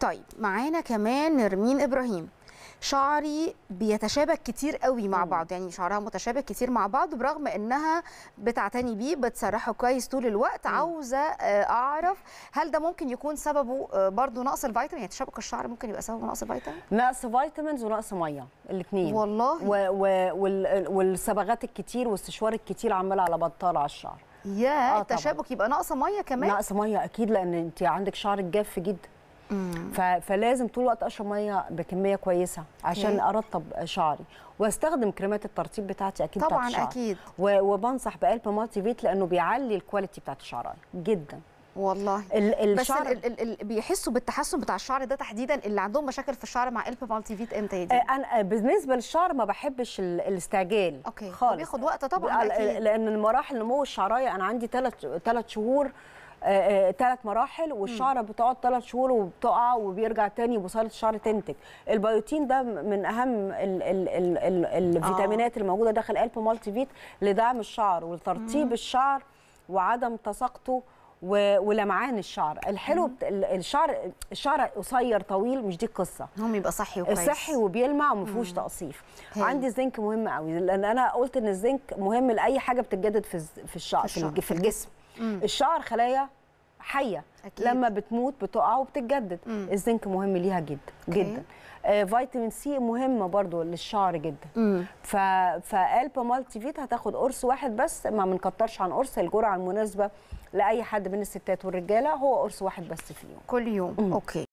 طيب معانا كمان نرمين ابراهيم شعري بيتشابك كتير قوي مع بعض يعني شعرها متشابك كتير مع بعض برغم انها بتعتني بيه بتسرحه كويس طول الوقت عاوزه آه، اعرف هل ده ممكن يكون سببه آه، برضو نقص الفيتامين يعني تشابك الشعر ممكن يبقى سببه نقص الفيتامين نقص فيتامينز ونقص ميه الاثنين والله و و وال والصبغات الكتير والسشوار الكتير عماله على بطال على الشعر يا آه التشابك طبعًا. يبقى ناقصه ميه كمان ناقصه ميه اكيد لان انت عندك شعرك جاف جدا فلازم طول الوقت اشرب ميه بكميه كويسه عشان ارطب شعري واستخدم كريمات الترطيب بتاعتي اكيد طبعا بتاعت اكيد وبنصح بقلب مالتي فيت لانه بيعلي الكواليتي بتاعت شعري جدا والله ال بس ال ال ال بيحسوا بالتحسن بتاع الشعر ده تحديدا اللي عندهم مشاكل في الشعر مع الب مالتي فيت امتى يا دي؟ آه، انا آه، بالنسبه للشعر ما بحبش الاستعجال اوكي خالص بياخد وقت طبعا آه، لان مراحل نمو الشعرايه يعني انا عندي ثلاث ثلاث شهور ثلاث آه، آه، مراحل والشعره بتقعد ثلاث شهور وبتقع وبيرجع تاني وبصيله الشعر تنتج البيوتين ده من اهم الـ الـ الـ الـ الفيتامينات آه. الموجوده داخل الب مالتي فيت لدعم الشعر ولترطيب الشعر وعدم تساقطه ولمعان الشعر الحلو بت... الشعر الشعر قصير طويل مش دي القصه هم يبقى صحي وكويس صحي وبيلمع وما فيهوش تقصيف عندي الزنك مهم قوي لان انا قلت ان الزنك مهم لاي حاجه بتتجدد في في الشعر في, الشعر. في الجسم مم. الشعر خلايا حيه أكيد. لما بتموت بتقع وبتتجدد مم. الزنك مهم ليها جدا أوكي. جدا آه فيتامين سي مهمه برضو للشعر جدا ف فالبا مالتي فيت هتاخد قرص واحد بس ما بنكترش عن قرص الجرعه المناسبه لاي حد من الستات والرجاله هو قرص واحد بس في اليوم كل يوم مم. اوكي